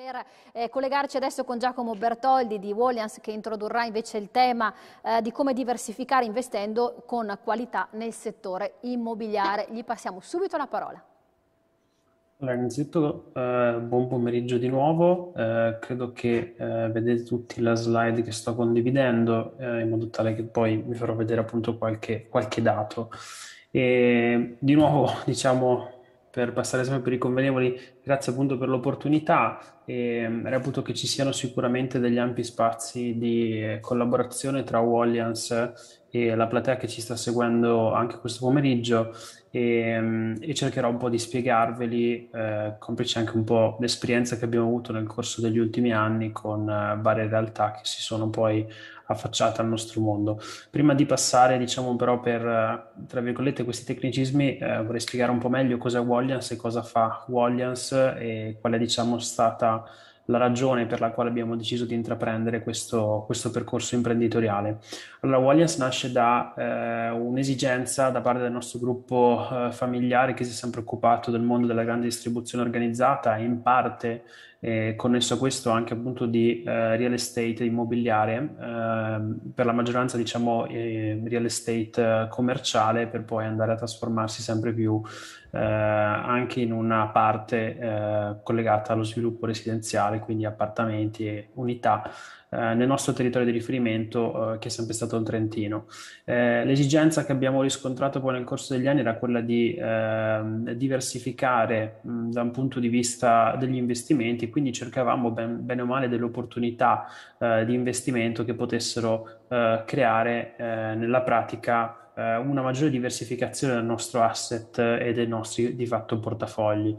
Per eh, collegarci adesso con Giacomo Bertoldi di Wallians che introdurrà invece il tema eh, di come diversificare investendo con qualità nel settore immobiliare. Gli passiamo subito la parola. Allora, innanzitutto eh, buon pomeriggio di nuovo, eh, credo che eh, vedete tutti la slide che sto condividendo eh, in modo tale che poi vi farò vedere appunto qualche, qualche dato. E, di nuovo diciamo per passare sempre per i convenevoli, grazie appunto per l'opportunità e mm, reputo che ci siano sicuramente degli ampi spazi di eh, collaborazione tra Wallians e la platea che ci sta seguendo anche questo pomeriggio e, mm, e cercherò un po' di spiegarveli, eh, complice anche un po' l'esperienza che abbiamo avuto nel corso degli ultimi anni con eh, varie realtà che si sono poi affacciata al nostro mondo. Prima di passare, diciamo però, per tra virgolette questi tecnicismi, eh, vorrei spiegare un po' meglio cos'è è e cosa fa Walliance e qual è, diciamo, stata la ragione per la quale abbiamo deciso di intraprendere questo, questo percorso imprenditoriale. Allora, Walliance nasce da eh, un'esigenza da parte del nostro gruppo eh, familiare che si è sempre occupato del mondo della grande distribuzione organizzata e in parte eh, connesso a questo anche appunto di eh, real estate immobiliare, ehm, per la maggioranza diciamo ehm, real estate eh, commerciale per poi andare a trasformarsi sempre più eh, anche in una parte eh, collegata allo sviluppo residenziale, quindi appartamenti e unità eh, nel nostro territorio di riferimento eh, che è sempre stato il Trentino. Eh, l'esigenza che abbiamo riscontrato poi nel corso degli anni era quella di ehm, diversificare mh, da un punto di vista degli investimenti, quindi cercavamo ben, bene o male delle opportunità di investimento che potessero creare nella pratica una maggiore diversificazione del nostro asset e dei nostri di fatto portafogli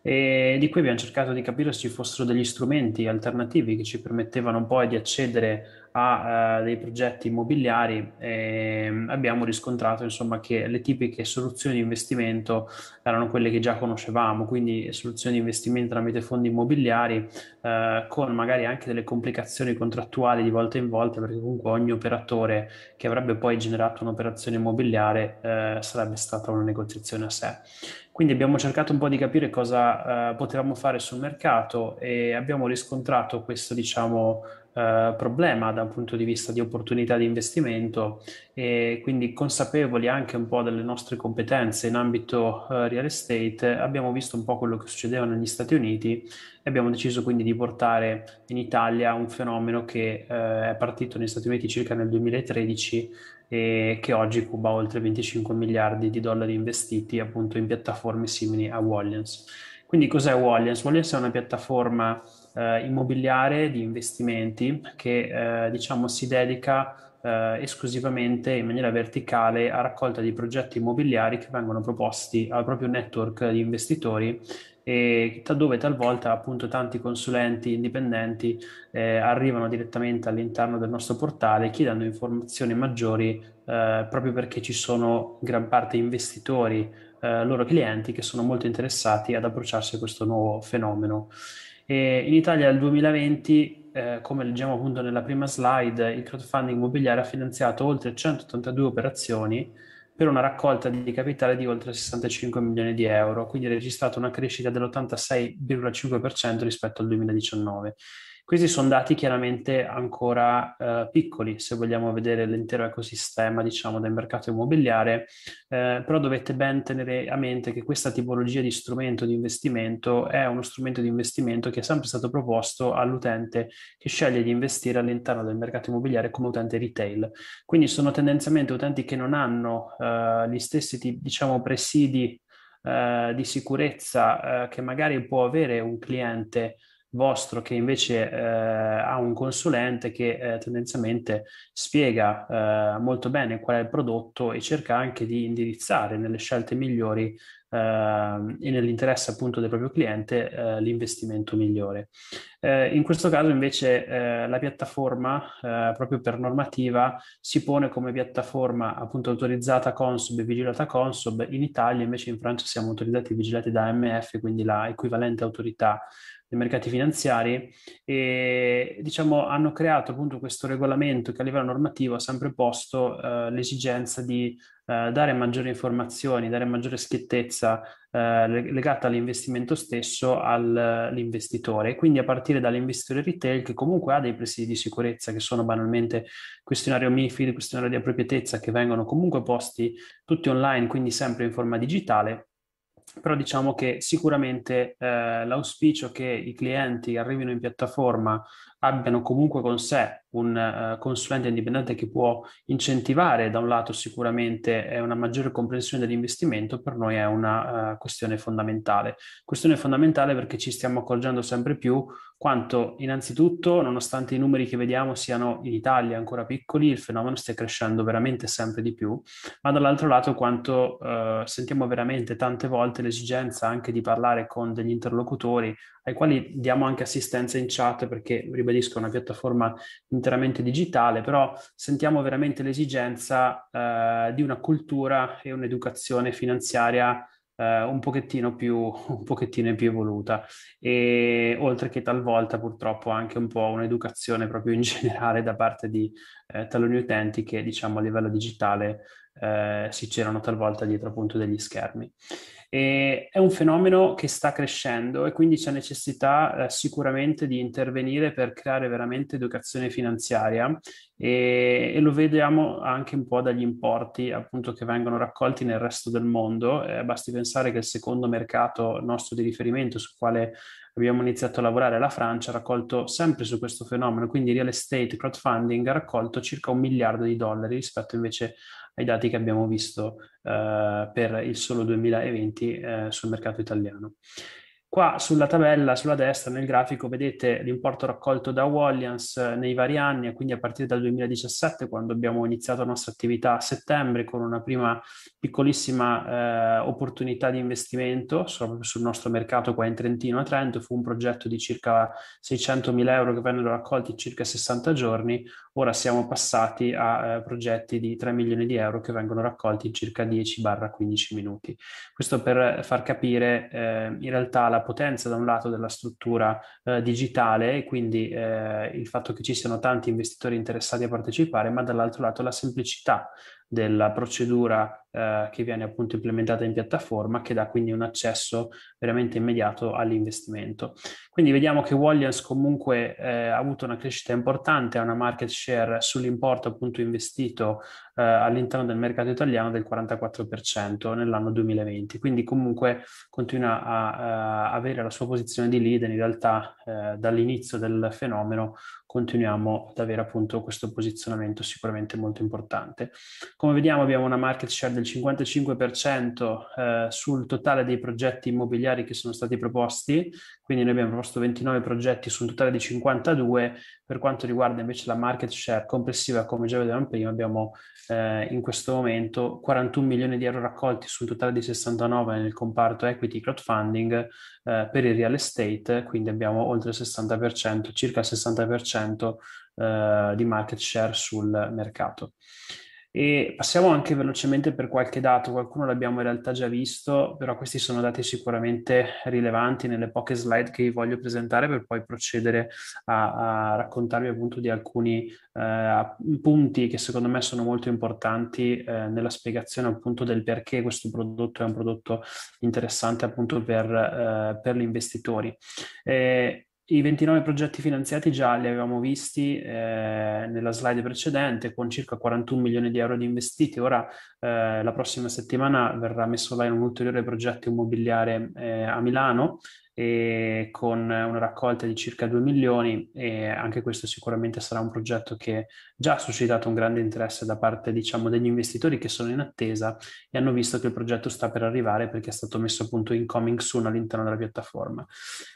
e di cui abbiamo cercato di capire se ci fossero degli strumenti alternativi che ci permettevano poi di accedere a eh, dei progetti immobiliari e ehm, abbiamo riscontrato insomma, che le tipiche soluzioni di investimento erano quelle che già conoscevamo, quindi soluzioni di investimento tramite fondi immobiliari eh, con magari anche delle complicazioni contrattuali di volta in volta perché comunque ogni operatore che avrebbe poi generato un'operazione immobiliare eh, sarebbe stata una negoziazione a sé. Quindi abbiamo cercato un po' di capire cosa eh, potevamo fare sul mercato e abbiamo riscontrato questo, diciamo, eh, problema da un punto di vista di opportunità di investimento e quindi consapevoli anche un po' delle nostre competenze in ambito eh, real estate, abbiamo visto un po' quello che succedeva negli Stati Uniti e abbiamo deciso quindi di portare in Italia un fenomeno che eh, è partito negli Stati Uniti circa nel 2013 e che oggi cuba oltre 25 miliardi di dollari investiti appunto in piattaforme simili a Walliance. Quindi cos'è Walliance? Walliance è una piattaforma eh, immobiliare di investimenti che eh, diciamo si dedica eh, esclusivamente in maniera verticale a raccolta di progetti immobiliari che vengono proposti al proprio network di investitori e dove talvolta appunto tanti consulenti indipendenti eh, arrivano direttamente all'interno del nostro portale chiedendo informazioni maggiori eh, proprio perché ci sono in gran parte investitori, eh, loro clienti che sono molto interessati ad approcciarsi a questo nuovo fenomeno. E in Italia nel 2020, eh, come leggiamo appunto nella prima slide, il crowdfunding immobiliare ha finanziato oltre 182 operazioni per una raccolta di capitale di oltre 65 milioni di euro, quindi ha registrato una crescita dell'86,5% rispetto al 2019. Questi sono dati chiaramente ancora eh, piccoli se vogliamo vedere l'intero ecosistema diciamo, del mercato immobiliare, eh, però dovete ben tenere a mente che questa tipologia di strumento di investimento è uno strumento di investimento che è sempre stato proposto all'utente che sceglie di investire all'interno del mercato immobiliare come utente retail. Quindi sono tendenzialmente utenti che non hanno eh, gli stessi diciamo, presidi eh, di sicurezza eh, che magari può avere un cliente vostro che invece eh, ha un consulente che eh, tendenzialmente spiega eh, molto bene qual è il prodotto e cerca anche di indirizzare nelle scelte migliori Ehm, e nell'interesse appunto del proprio cliente eh, l'investimento migliore. Eh, in questo caso invece eh, la piattaforma proprio per normativa si pone come piattaforma appunto autorizzata Consob e vigilata Consob in Italia invece in Francia siamo autorizzati e vigilati da AMF quindi la equivalente autorità dei mercati finanziari e diciamo hanno creato appunto questo regolamento che a livello normativo ha sempre posto eh, l'esigenza di eh, dare maggiori informazioni, dare maggiore schiettezza eh, legata all'investimento stesso all'investitore. Quindi a partire dall'investitore retail che comunque ha dei presidi di sicurezza che sono banalmente questionario MIFID, questionario di appropriatezza che vengono comunque posti tutti online, quindi sempre in forma digitale però diciamo che sicuramente eh, l'auspicio che i clienti arrivino in piattaforma abbiano comunque con sé un uh, consulente indipendente che può incentivare da un lato sicuramente eh, una maggiore comprensione dell'investimento per noi è una uh, questione fondamentale questione fondamentale perché ci stiamo accorgendo sempre più quanto innanzitutto, nonostante i numeri che vediamo siano in Italia ancora piccoli, il fenomeno stia crescendo veramente sempre di più, ma dall'altro lato quanto eh, sentiamo veramente tante volte l'esigenza anche di parlare con degli interlocutori ai quali diamo anche assistenza in chat perché, ribadisco, è una piattaforma interamente digitale, però sentiamo veramente l'esigenza eh, di una cultura e un'educazione finanziaria eh, un, pochettino più, un pochettino più evoluta e oltre che talvolta purtroppo anche un po' un'educazione proprio in generale da parte di eh, taluni utenti che diciamo a livello digitale eh, si c'erano talvolta dietro appunto degli schermi. E è un fenomeno che sta crescendo e quindi c'è necessità eh, sicuramente di intervenire per creare veramente educazione finanziaria e, e, lo vediamo anche un po' dagli importi appunto che vengono raccolti nel resto del mondo. Eh, basti pensare che il secondo mercato nostro di riferimento sul quale abbiamo iniziato a lavorare, la Francia ha raccolto sempre su questo fenomeno, quindi real estate crowdfunding ha raccolto circa un miliardo di dollari rispetto invece ai dati che abbiamo visto eh, per il solo 2020 eh, sul mercato italiano. Qua sulla tabella, sulla destra, nel grafico, vedete l'importo raccolto da Wallians eh, nei vari anni, quindi a partire dal 2017, quando abbiamo iniziato la nostra attività a settembre, con una prima piccolissima eh, opportunità di investimento proprio sul nostro mercato qua in Trentino a Trento. Fu un progetto di circa 600.000 euro che vennero raccolti in circa 60 giorni. Ora siamo passati a eh, progetti di 3 milioni di euro che vengono raccolti in circa 10-15 minuti. Questo per far capire eh, in realtà la potenza da un lato della struttura eh, digitale e quindi eh, il fatto che ci siano tanti investitori interessati a partecipare, ma dall'altro lato la semplicità della procedura eh, che viene appunto implementata in piattaforma che dà quindi un accesso veramente immediato all'investimento. Quindi vediamo che Wallians comunque eh, ha avuto una crescita importante, ha una market share sull'importo appunto investito eh, all'interno del mercato italiano del 44% nell'anno 2020. Quindi comunque continua a, a eh, avere la sua posizione di leader. In realtà eh, dall'inizio del fenomeno continuiamo ad avere appunto questo posizionamento sicuramente molto importante. Come vediamo abbiamo una market share del 55% eh, sul totale dei progetti immobiliari che sono stati proposti, quindi noi abbiamo proposto 29 progetti su un totale di 52, per quanto riguarda invece la market share complessiva, come già vedevamo prima, abbiamo eh, in questo momento 41 milioni di euro raccolti su un totale di 69 nel comparto equity crowdfunding eh, per il real estate, quindi abbiamo oltre il 60%, circa il 60% eh, di market share sul mercato. E passiamo anche velocemente per qualche dato, qualcuno l'abbiamo in realtà già visto, però questi sono dati sicuramente rilevanti nelle poche slide che vi voglio presentare per poi procedere a, a raccontarvi appunto di alcuni eh, punti che secondo me sono molto importanti eh, nella spiegazione appunto del perché questo prodotto è un prodotto interessante appunto per, eh, per gli investitori. E eh, i 29 progetti finanziati già li avevamo visti eh, nella slide precedente con circa 41 milioni di euro di investiti. Ora eh, la prossima settimana verrà messo online un ulteriore progetto immobiliare eh, a Milano e con una raccolta di circa 2 milioni e anche questo sicuramente sarà un progetto che già ha suscitato un grande interesse da parte diciamo, degli investitori che sono in attesa e hanno visto che il progetto sta per arrivare perché è stato messo appunto in coming soon all'interno della piattaforma.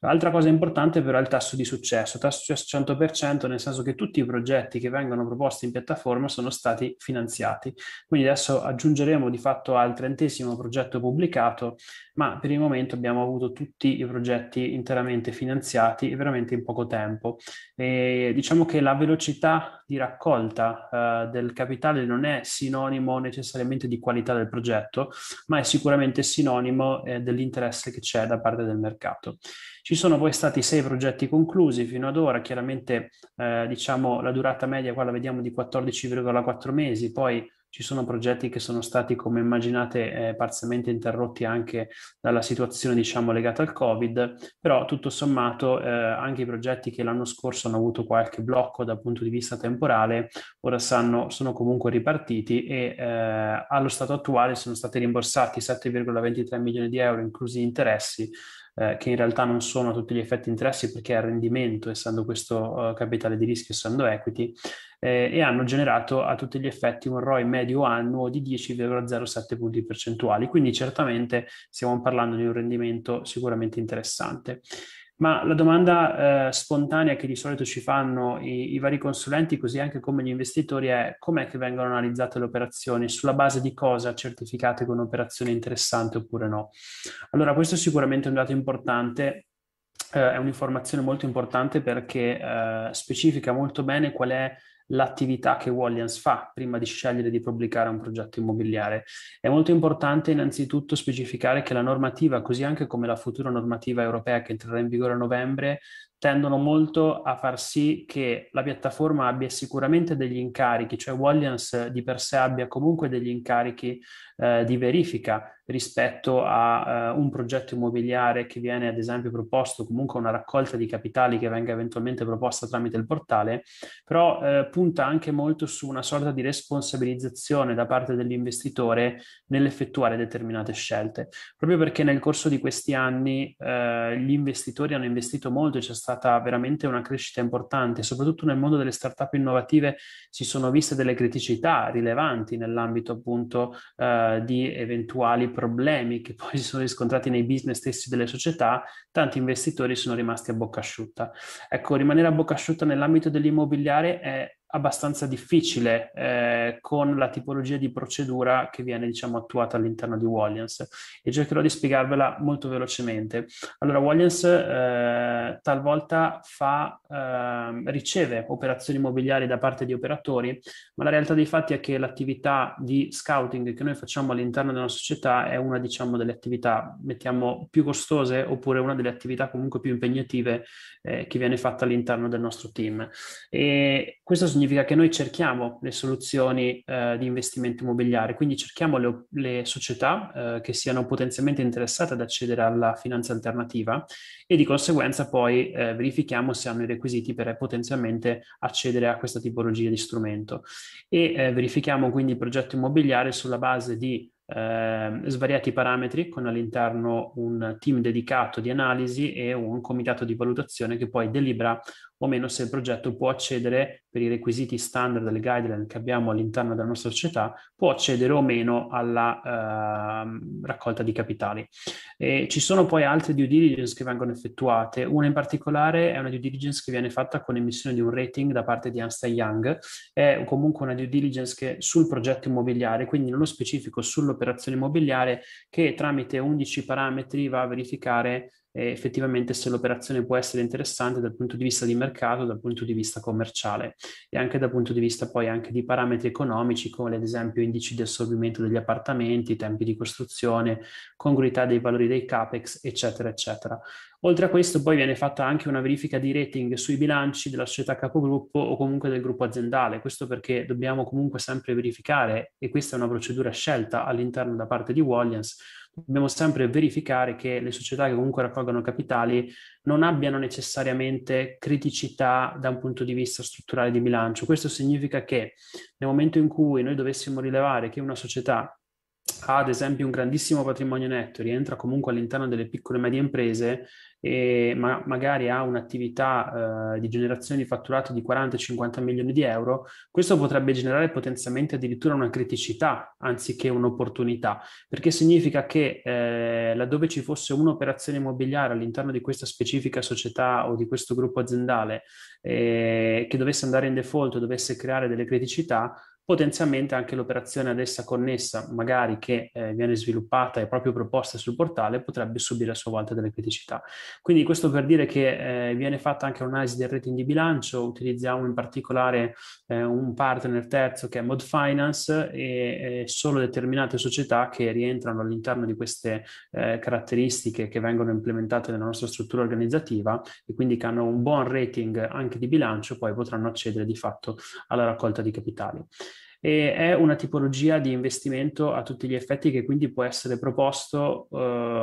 L'altra cosa importante però è il tasso di successo, tasso di successo 100% nel senso che tutti i progetti che vengono proposti in piattaforma sono stati finanziati. Quindi adesso aggiungeremo di fatto al trentesimo progetto pubblicato, ma per il momento abbiamo avuto tutti i progetti progetti interamente finanziati e veramente in poco tempo. E diciamo che la velocità di raccolta eh, del capitale non è sinonimo necessariamente di qualità del progetto, ma è sicuramente sinonimo eh, dell'interesse che c'è da parte del mercato. Ci sono poi stati sei progetti conclusi fino ad ora, chiaramente eh, diciamo la durata media qua la vediamo di 14,4 mesi, poi ci sono progetti che sono stati, come immaginate, eh, parzialmente interrotti anche dalla situazione, diciamo, legata al Covid, però tutto sommato eh, anche i progetti che l'anno scorso hanno avuto qualche blocco dal punto di vista temporale, ora sanno, sono comunque ripartiti e eh, allo stato attuale sono stati rimborsati 7,23 milioni di euro, inclusi interessi, eh, che in realtà non sono a tutti gli effetti interessi perché è rendimento, essendo questo eh, capitale di rischio, essendo equity, eh, e hanno generato a tutti gli effetti un ROI medio annuo di 10,07 punti percentuali. Quindi certamente stiamo parlando di un rendimento sicuramente interessante. Ma la domanda eh, spontanea che di solito ci fanno i, i, vari consulenti, così anche come gli investitori, è com'è che vengono analizzate le operazioni, sulla base di cosa certificate che un'operazione è interessante oppure no. Allora, questo è sicuramente un dato importante, eh, è un'informazione molto importante perché eh, specifica molto bene qual è l'attività che Wallians fa prima di scegliere di pubblicare un progetto immobiliare. È molto importante innanzitutto specificare che la normativa, così anche come la futura normativa europea che entrerà in vigore a novembre, tendono molto a far sì che la piattaforma abbia sicuramente degli incarichi, cioè Walliance di per sé abbia comunque degli incarichi eh, di verifica rispetto a eh, un progetto immobiliare che viene ad esempio proposto, comunque una raccolta di capitali che venga eventualmente proposta tramite il portale, però eh, punta anche molto su una sorta di responsabilizzazione da parte dell'investitore nell'effettuare determinate scelte, proprio perché nel corso di questi anni eh, gli investitori hanno investito molto, c'è stato stata veramente una crescita importante, soprattutto nel mondo delle start-up innovative si sono viste delle criticità rilevanti nell'ambito appunto eh, di eventuali problemi che poi si sono riscontrati nei business stessi delle società, tanti investitori sono rimasti a bocca asciutta. Ecco, rimanere a bocca asciutta nell'ambito dell'immobiliare è abbastanza difficile eh, con la tipologia di procedura che viene diciamo attuata all'interno di Wallians e cercherò di spiegarvela molto velocemente. Allora Wallians eh, talvolta fa, eh, riceve operazioni immobiliari da parte di operatori ma la realtà dei fatti è che l'attività di scouting che noi facciamo all'interno della società è una diciamo delle attività mettiamo più costose oppure una delle attività comunque più impegnative eh, che viene fatta all'interno del nostro team e questo significa che noi cerchiamo le soluzioni eh, di investimento immobiliare, quindi cerchiamo le, le società eh, che siano potenzialmente interessate ad accedere alla finanza alternativa e di conseguenza poi eh, verifichiamo se hanno i requisiti per potenzialmente accedere a questa tipologia di strumento e eh, verifichiamo quindi il progetto immobiliare sulla base di eh, svariati parametri con all'interno un team dedicato di analisi e un comitato di valutazione che poi delibera o meno se il progetto può accedere per i requisiti standard le guideline che abbiamo all'interno della nostra società, può accedere o meno alla eh, raccolta di capitali. E ci sono poi altre due diligence che vengono effettuate, una in particolare è una due diligence che viene fatta con emissione di un rating da parte di Ernst Young, è comunque una due diligence che sul progetto immobiliare, quindi nello specifico sull'operazione immobiliare, che tramite 11 parametri va a verificare eh, effettivamente se l'operazione può essere interessante dal punto di vista di mercato, dal punto di vista commerciale e anche dal punto di vista poi anche di parametri economici come ad esempio indici di assorbimento degli appartamenti, tempi di costruzione, congruità dei valori dei capex, eccetera, eccetera. Oltre a questo poi viene fatta anche una verifica di rating sui bilanci della società capogruppo o comunque del gruppo aziendale, questo perché dobbiamo comunque sempre verificare, e questa è una procedura scelta all'interno da parte di Wallians, dobbiamo sempre verificare che le società che comunque raccolgono capitali non abbiano necessariamente criticità da un punto di vista strutturale di bilancio. Questo significa che nel momento in cui noi dovessimo rilevare che una società ha ad esempio un grandissimo patrimonio netto, rientra comunque all'interno delle piccole e medie imprese, e ma magari ha un'attività eh, di generazione di fatturato di 40-50 milioni di euro, questo potrebbe generare potenzialmente addirittura una criticità anziché un'opportunità, perché significa che eh, laddove ci fosse un'operazione immobiliare all'interno di questa specifica società o di questo gruppo aziendale eh, che dovesse andare in default o dovesse creare delle criticità, potenzialmente anche l'operazione ad essa connessa, magari che eh, viene sviluppata e proprio proposta sul portale, potrebbe subire a sua volta delle criticità. Quindi questo per dire che eh, viene fatta anche un'analisi del rating di bilancio, utilizziamo in particolare eh, un partner terzo che è Mod Finance e eh, solo determinate società che rientrano all'interno di queste eh, caratteristiche che vengono implementate nella nostra struttura organizzativa e quindi che hanno un buon rating anche di bilancio, poi potranno accedere di fatto alla raccolta di capitali e è una tipologia di investimento a tutti gli effetti che quindi può essere proposto eh,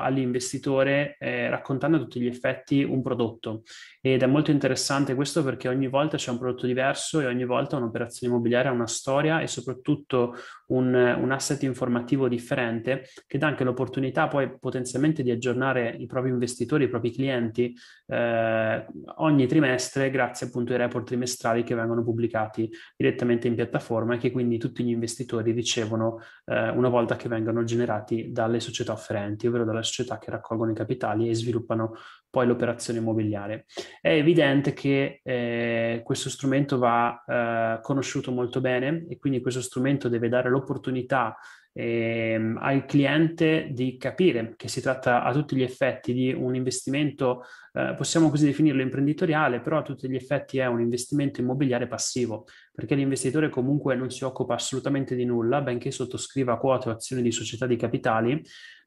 all'investitore eh, raccontando a tutti gli effetti un prodotto ed è molto interessante questo perché ogni volta c'è un prodotto diverso e ogni volta un'operazione immobiliare ha una storia e soprattutto un, un asset informativo differente che dà anche l'opportunità poi potenzialmente di aggiornare i propri investitori, i propri clienti eh, ogni trimestre grazie appunto ai report trimestrali che vengono pubblicati direttamente in piattaforma e che quindi tutti gli investitori ricevono eh, una volta che vengono generati dalle società offerenti, ovvero dalle società che raccolgono i capitali e sviluppano poi l'operazione immobiliare. È evidente che eh, questo strumento va eh, conosciuto molto bene e quindi questo strumento deve dare l'opportunità ehm, al cliente di capire che si tratta a tutti gli effetti di un investimento, eh, possiamo così definirlo imprenditoriale, però a tutti gli effetti è un investimento immobiliare passivo, perché l'investitore comunque non si occupa assolutamente di nulla, benché sottoscriva quote o azioni di società di capitali,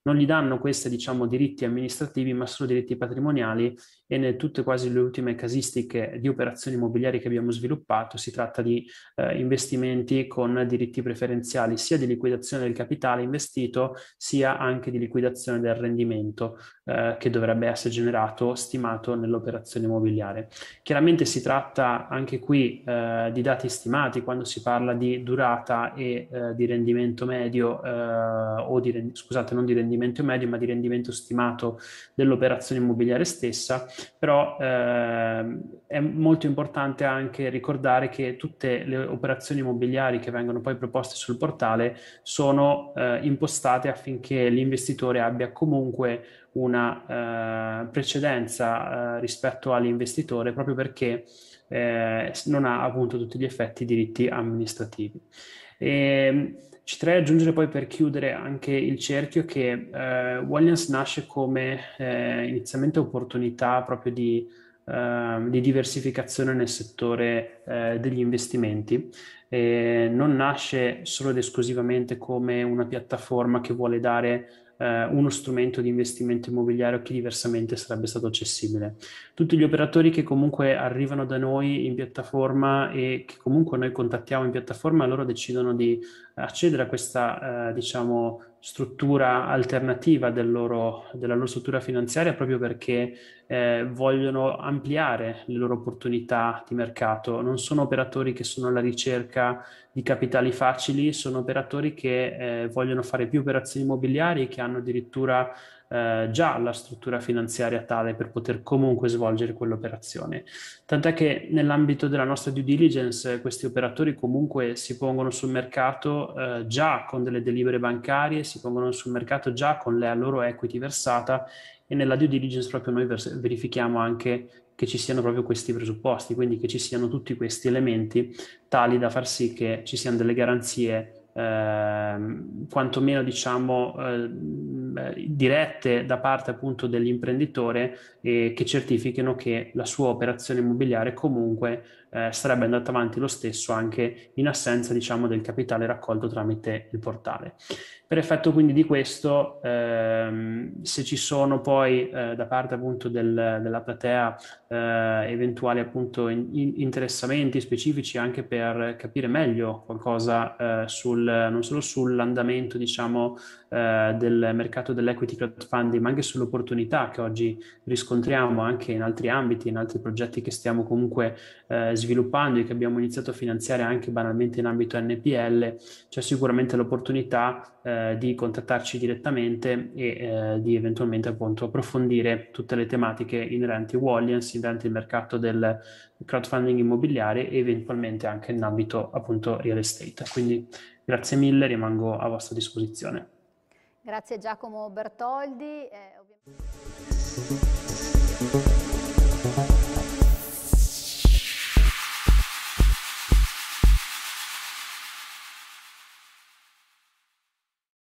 non gli danno questi diciamo, diritti amministrativi, ma solo diritti patrimoniali e in tutte quasi le ultime casistiche di operazioni immobiliari che abbiamo sviluppato si tratta di eh, investimenti con diritti preferenziali sia di liquidazione del capitale investito sia anche di liquidazione del rendimento eh, che dovrebbe essere generato stimato nell'operazione immobiliare. Chiaramente si tratta anche qui eh, di dati stimati quando si parla di durata e eh, di rendimento medio eh, o di scusate non di rendimento medio ma di rendimento stimato dell'operazione immobiliare stessa però eh, è molto importante anche ricordare che tutte le operazioni immobiliari che vengono poi proposte sul portale sono eh, impostate affinché l'investitore abbia comunque una eh, precedenza eh, rispetto all'investitore proprio perché eh, non ha appunto tutti gli effetti diritti amministrativi. E, ehm, ci terrei ad aggiungere poi per chiudere anche il cerchio che eh, Williams nasce come eh, inizialmente opportunità proprio di, eh, di diversificazione nel settore eh, degli investimenti. E non nasce solo ed esclusivamente come una piattaforma che vuole dare eh, uno strumento di investimento immobiliare che diversamente sarebbe stato accessibile. Tutti gli operatori che comunque arrivano da noi in piattaforma e che comunque noi contattiamo in piattaforma, loro decidono di accedere a questa, eh, diciamo, struttura alternativa del loro, della loro struttura finanziaria proprio perché eh, vogliono ampliare le loro opportunità di mercato. Non sono operatori che sono alla ricerca di capitali facili, sono operatori che eh, vogliono fare più operazioni immobiliari, che hanno addirittura eh, già la struttura finanziaria tale per poter comunque svolgere quell'operazione. Tant'è che nell'ambito della nostra due diligence questi operatori comunque si pongono sul mercato eh, già con delle delibere bancarie, si pongono sul mercato già con la loro equity versata e nella due diligence proprio noi vers- verifichiamo anche che ci siano proprio questi presupposti, quindi che ci siano tutti questi elementi tali da far sì che ci siano delle garanzie ehm, quantomeno diciamo eh, dirette da parte appunto dell'imprenditore eh, che certifichino che la sua operazione immobiliare comunque eh, sarebbe andata avanti lo stesso anche in assenza diciamo del capitale raccolto tramite il portale. Per effetto quindi di questo ehm, se ci sono poi eh, da parte appunto del, della platea eh, eventuali appunto in, in interessamenti specifici anche per capire meglio qualcosa eh, sul non solo sull'andamento diciamo, eh, del mercato dell'equity crowdfunding, ma anche sull'opportunità che oggi riscontriamo anche in altri ambiti, in altri progetti che stiamo comunque eh, sviluppando e che abbiamo iniziato a finanziare anche banalmente in ambito NPL, c'è sicuramente l'opportunità eh, di contattarci direttamente e eh, di eventualmente appunto approfondire tutte le tematiche inerenti a Wallians, inerenti al mercato del crowdfunding immobiliare e eventualmente anche in ambito appunto real estate. Quindi Grazie mille, rimango a vostra disposizione. Grazie Giacomo Bertoldi. Eh,